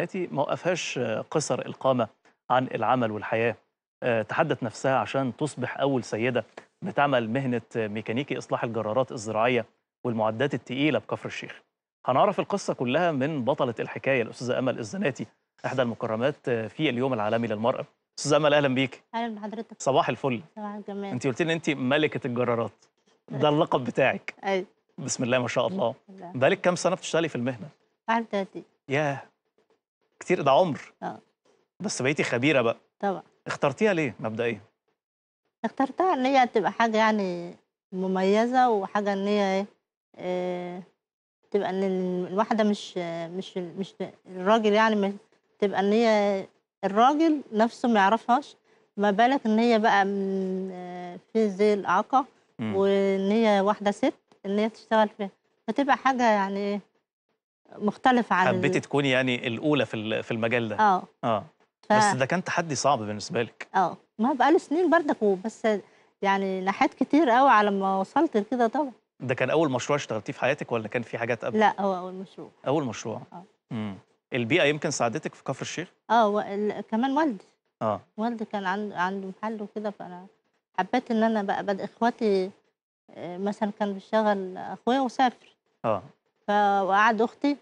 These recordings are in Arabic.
التي ما وقفهاش آه، قصر القامة عن العمل والحياة آه، تحدت نفسها عشان تصبح أول سيدة بتعمل مهنة ميكانيكي إصلاح الجرارات الزراعية والمعدات التقيلة بكفر الشيخ هنعرف القصة كلها من بطلة الحكاية الأستاذة أمل الزناتي إحدى المكرمات آه، في اليوم العالمي للمرأة أستاذة أمل أهلا بيك أهلا بحضرتك صباح الفل صباح الجمال أنت قلت لي أنت ملكة الجرارات ده اللقب بتاعك أيوة بسم الله ما شاء الله بقالك كام سنة بتشتغلي في المهنة 31 ياه كتير ده عمر اه بس بقيتي خبيره بقى طبعا اخترتيها ليه مبدئيا؟ اخترتها ان هي تبقى حاجه يعني مميزه وحاجه ان هي ايه آه، تبقى ان الواحده مش مش مش الراجل يعني تبقى ان هي الراجل نفسه ما يعرفهاش ما بالك ان هي بقى من آه، في زي الاعاقه وان هي واحده ست ان هي تشتغل فيها فتبقى حاجه يعني ايه مختلفه عن حبيتي تكوني يعني الاولى في في المجال ده اه اه ف... بس ده كان تحدي صعب بالنسبه لك اه ما له سنين بردك بس يعني ناحيت كتير قوي على ما وصلت لكده طبعا ده كان اول مشروع اشتغلتيه في حياتك ولا كان في حاجات قبل لا هو اول مشروع اول مشروع اه امم البيئه يمكن ساعدتك في كفر الشيخ اه و... كمان والدي اه والدي كان عنده عنده محل وكده فانا حبيت ان انا بقى بدأ اخواتي آه، مثلا كان بيشتغل اخويا وسافر اه وقعد اختي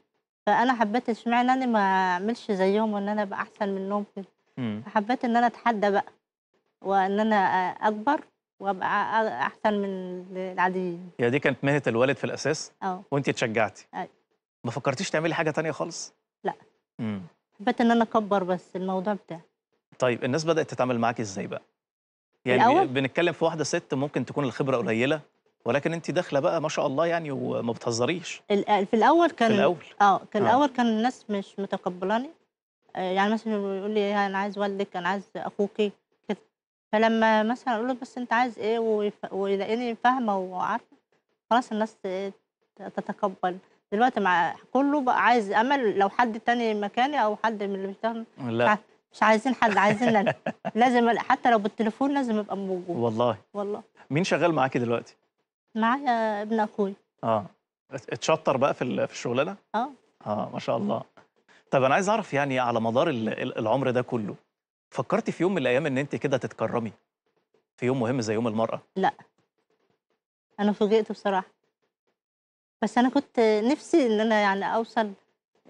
فانا حبيت اشمعنى انا ما اعملش زيهم وان انا ابقى احسن منهم كده إمم. فحبيت ان انا اتحدى بقى وان انا اكبر وابقى احسن من العاديين هي دي كانت مهنه الوالد في الاساس اه وانت اتشجعتي أي. أيوة. ما فكرتيش تعملي حاجه ثانيه خالص لا امم حبيت ان انا اكبر بس الموضوع بتاعي طيب الناس بدات تتعامل معاكي ازاي بقى يعني الأول؟ بنتكلم في واحده ست ممكن تكون الخبره قليله ولكن انت داخله بقى ما شاء الله يعني وما بتهزريش في الاول كان في الاول اه كان آه. الاول كان الناس مش متقبلاني آه، يعني مثلا يقول لي انا عايز والدك انا عايز اخوكي كده فلما مثلا اقول له بس انت عايز ايه ويلاقيني فاهمه وعارفه خلاص الناس تتقبل دلوقتي مع كله بقى عايز امل لو حد تاني مكاني او حد من اللي بيشتغل لا مش عايزين حد عايزين لازم حتى لو بالتليفون لازم ابقى موجود والله والله مين شغال معاكي دلوقتي معايا ابن اخوي اه اتشطر بقى في في الشغلانه اه اه ما شاء الله طب انا عايز اعرف يعني على مدار العمر ده كله فكرتي في يوم من الايام ان انت كده تتكرمي في يوم مهم زي يوم المراه لا انا فوجئت بصراحه بس انا كنت نفسي ان انا يعني اوصل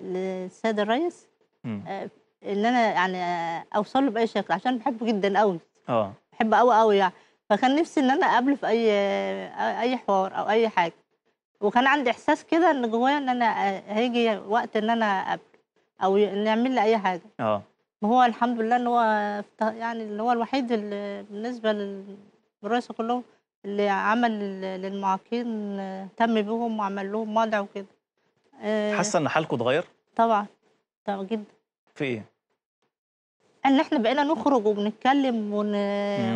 للسيد الرئيس آه، ان انا يعني اوصل له باي شكل عشان بحبه جدا قوي اه بحبه قوي قوي يعني فكان نفسي ان انا اقابله في اي اي حوار او اي حاجه وكان عندي احساس كده ان جوايا ان انا هيجي وقت ان انا اقابله او نعمل لي اي حاجه اه هو الحمد لله ان هو يعني اللي هو الوحيد اللي بالنسبه للرئيسه كلهم اللي عمل للمعاقين تم بهم وعمل لهم وضع وكده آه. حاسه ان حالكم اتغير؟ طبعا طبعا جدا في ايه؟ ان احنا بقينا نخرج وبنتكلم ون...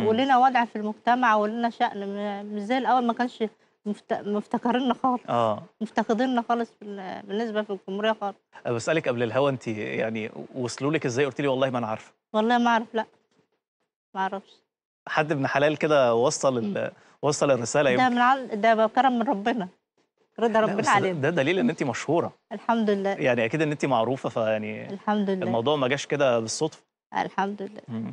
ولنا وضع في المجتمع ولنا شأن مش زي الاول ما كانش مفت... مفتكريننا خالص اه مفتقديننا خالص بالنسبه في الجمهوريه خالص أه، بسالك قبل الهوا انت يعني وصلوا لك ازاي قلت لي والله ما انا عارفه والله ما اعرف لا ما اعرفش حد ابن حلال كده وصل ال... وصل الرساله يمكن. ده من عل... ده كرم من ربنا رضا ربنا علينا ده دليل ان انت مشهوره الحمد لله يعني اكيد ان انت معروفه فيعني الحمد لله الموضوع ما جاش كده بالصدفه الحمد لله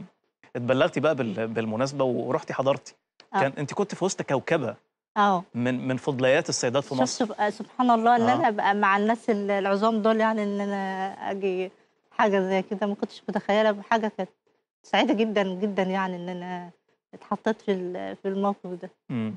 اتبلغتي بقى بالمناسبه ورحتي حضرتي أوه. كان انت كنت في وسط كوكبه اه من من فضليات السيدات في مصر شوف سبحان الله ان انا ابقى آه. مع الناس العظام دول يعني ان انا اجي حاجه زي كده ما كنتش متخيله بحاجه كانت سعيده جدا جدا يعني ان انا اتحطيت في في الموقف ده امم